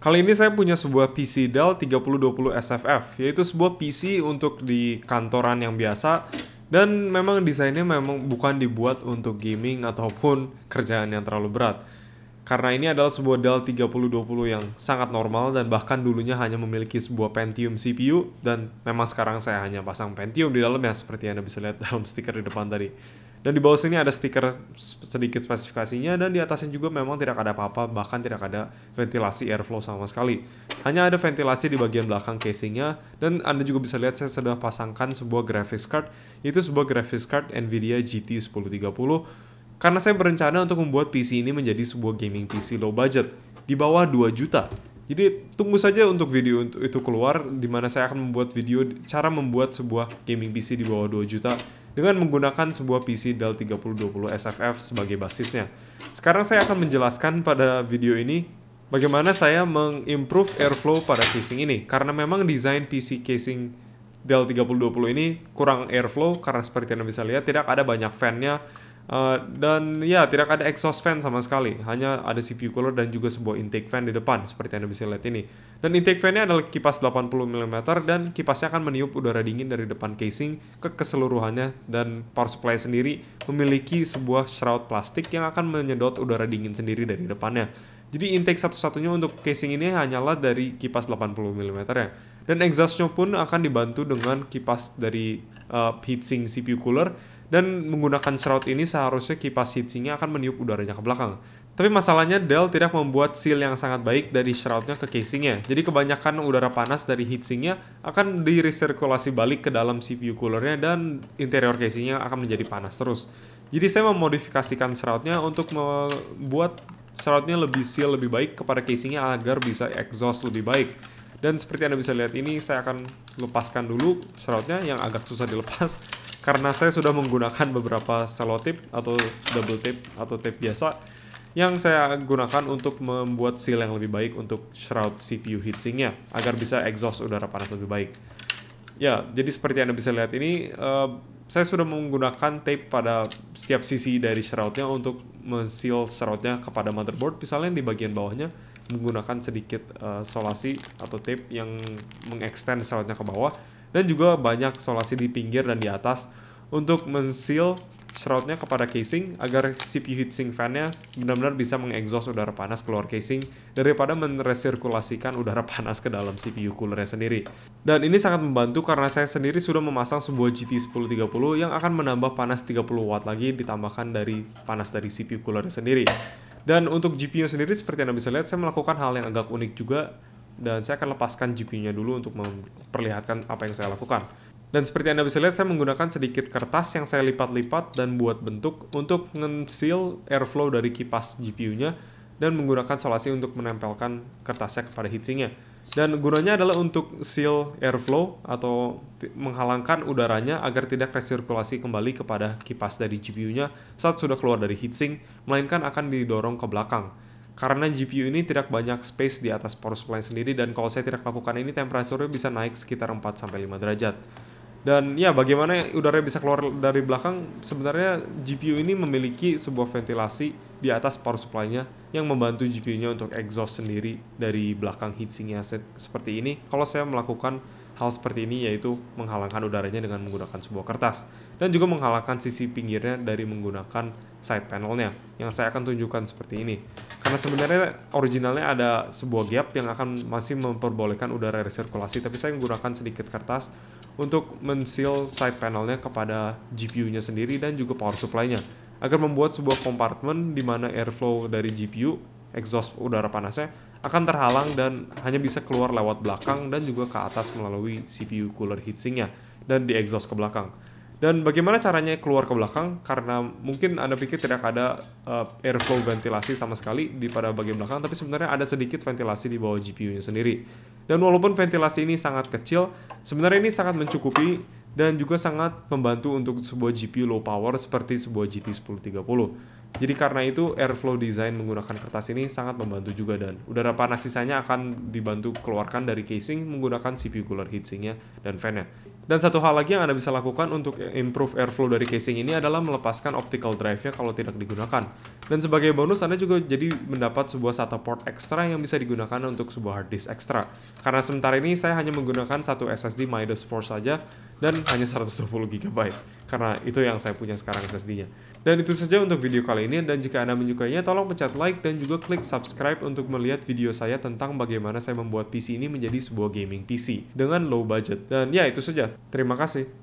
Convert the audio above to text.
Kali ini saya punya sebuah PC Dell 3020 SFF, yaitu sebuah PC untuk di kantoran yang biasa dan memang desainnya memang bukan dibuat untuk gaming ataupun kerjaan yang terlalu berat. Karena ini adalah sebuah Dell 3020 yang sangat normal dan bahkan dulunya hanya memiliki sebuah Pentium CPU dan memang sekarang saya hanya pasang Pentium di dalamnya seperti yang Anda bisa lihat dalam stiker di depan tadi. Dan di bawah sini ada stiker sedikit spesifikasinya dan di atasnya juga memang tidak ada apa-apa bahkan tidak ada ventilasi airflow sama sekali. Hanya ada ventilasi di bagian belakang casingnya dan Anda juga bisa lihat saya sudah pasangkan sebuah graphics card. Itu sebuah graphics card Nvidia GT 1030 karena saya berencana untuk membuat PC ini menjadi sebuah gaming PC low budget di bawah 2 juta jadi tunggu saja untuk video untuk itu keluar di mana saya akan membuat video cara membuat sebuah gaming PC di bawah 2 juta dengan menggunakan sebuah PC Dell 3020 SFF sebagai basisnya. Sekarang saya akan menjelaskan pada video ini bagaimana saya mengimprove airflow pada casing ini karena memang desain PC casing Dell 3020 ini kurang airflow karena seperti yang bisa lihat tidak ada banyak fan-nya Uh, dan ya tidak ada exhaust fan sama sekali, hanya ada CPU cooler dan juga sebuah intake fan di depan seperti yang Anda bisa lihat ini. Dan intake fan fan-nya adalah kipas 80 mm dan kipasnya akan meniup udara dingin dari depan casing ke keseluruhannya dan power supply sendiri memiliki sebuah shroud plastik yang akan menyedot udara dingin sendiri dari depannya. Jadi intake satu-satunya untuk casing ini hanyalah dari kipas 80 mm ya dan exhaustnya pun akan dibantu dengan kipas dari uh, heatsink CPU cooler dan menggunakan shroud ini seharusnya kipas heatsinknya akan meniup udaranya ke belakang. Tapi masalahnya Dell tidak membuat seal yang sangat baik dari shroudnya ke casingnya. Jadi kebanyakan udara panas dari heatsinknya akan diresirkulasi balik ke dalam CPU coolernya dan interior casingnya akan menjadi panas terus. Jadi saya memodifikasikan shroudnya untuk membuat shroudnya lebih seal lebih baik kepada casingnya agar bisa exhaust lebih baik. Dan seperti Anda bisa lihat ini, saya akan lepaskan dulu shroudnya yang agak susah dilepas karena saya sudah menggunakan beberapa selotip atau double tip atau tape biasa yang saya gunakan untuk membuat seal yang lebih baik untuk shroud CPU heatsinknya agar bisa exhaust udara panas lebih baik. Ya, jadi seperti Anda bisa lihat ini, uh, saya sudah menggunakan tape pada setiap sisi dari shroudnya untuk men-seal shroudnya kepada motherboard, misalnya di bagian bawahnya menggunakan sedikit uh, solasi atau tape yang mengextend shroudnya ke bawah dan juga banyak solasi di pinggir dan di atas untuk menseal shroudnya kepada casing agar CPU heatsink fan-nya benar-benar bisa mengeksos udara panas keluar casing daripada meresirkulasikan udara panas ke dalam CPU coolernya sendiri. Dan ini sangat membantu karena saya sendiri sudah memasang sebuah GT 1030 yang akan menambah panas 30 watt lagi ditambahkan dari panas dari CPU coolernya sendiri. Dan untuk GPU sendiri seperti Anda bisa lihat saya melakukan hal yang agak unik juga dan saya akan lepaskan GPU-nya dulu untuk memperlihatkan apa yang saya lakukan. Dan seperti Anda bisa lihat, saya menggunakan sedikit kertas yang saya lipat-lipat dan buat bentuk untuk nge-seal airflow dari kipas GPU-nya dan menggunakan solasi untuk menempelkan kertasnya kepada heatsinknya. Dan gunanya adalah untuk seal airflow atau menghalangkan udaranya agar tidak resirkulasi kembali kepada kipas dari GPU-nya saat sudah keluar dari heatsink, melainkan akan didorong ke belakang. Karena GPU ini tidak banyak space di atas power supply sendiri dan kalau saya tidak lakukan ini temperaturnya bisa naik sekitar 4-5 derajat. Dan ya bagaimana udara bisa keluar dari belakang, sebenarnya GPU ini memiliki sebuah ventilasi di atas power supply-nya yang membantu GPU-nya untuk exhaust sendiri dari belakang heatsink-nya seperti ini. Kalau saya melakukan hal seperti ini yaitu menghalangkan udaranya dengan menggunakan sebuah kertas dan juga menghalangkan sisi pinggirnya dari menggunakan side panelnya yang saya akan tunjukkan seperti ini karena sebenarnya originalnya ada sebuah gap yang akan masih memperbolehkan udara resirkulasi tapi saya menggunakan sedikit kertas untuk menseal side panelnya kepada GPU-nya sendiri dan juga power supply-nya agar membuat sebuah kompartemen di mana airflow dari GPU exhaust udara panasnya akan terhalang dan hanya bisa keluar lewat belakang dan juga ke atas melalui CPU cooler heatsinknya dan di exhaust ke belakang. Dan bagaimana caranya keluar ke belakang? Karena mungkin Anda pikir tidak ada uh, airflow ventilasi sama sekali di pada bagian belakang, tapi sebenarnya ada sedikit ventilasi di bawah GPU-nya sendiri. Dan walaupun ventilasi ini sangat kecil, sebenarnya ini sangat mencukupi dan juga sangat membantu untuk sebuah GPU low power seperti sebuah GT 1030. Jadi karena itu airflow design menggunakan kertas ini sangat membantu juga dan udara panas sisanya akan dibantu keluarkan dari casing menggunakan CPU cooler heatsinknya dan fan-nya. Dan satu hal lagi yang Anda bisa lakukan untuk improve airflow dari casing ini adalah melepaskan optical drive-nya kalau tidak digunakan. Dan sebagai bonus Anda juga jadi mendapat sebuah SATA port ekstra yang bisa digunakan untuk sebuah hard disk ekstra. Karena sementara ini saya hanya menggunakan satu SSD Midas Force saja dan hanya 120GB karena itu yang saya punya sekarang SSD-nya. Dan itu saja untuk video kali ini dan jika Anda menyukainya tolong pencet like dan juga klik subscribe untuk melihat video saya tentang bagaimana saya membuat PC ini menjadi sebuah gaming PC dengan low budget. Dan ya itu saja. Terima kasih.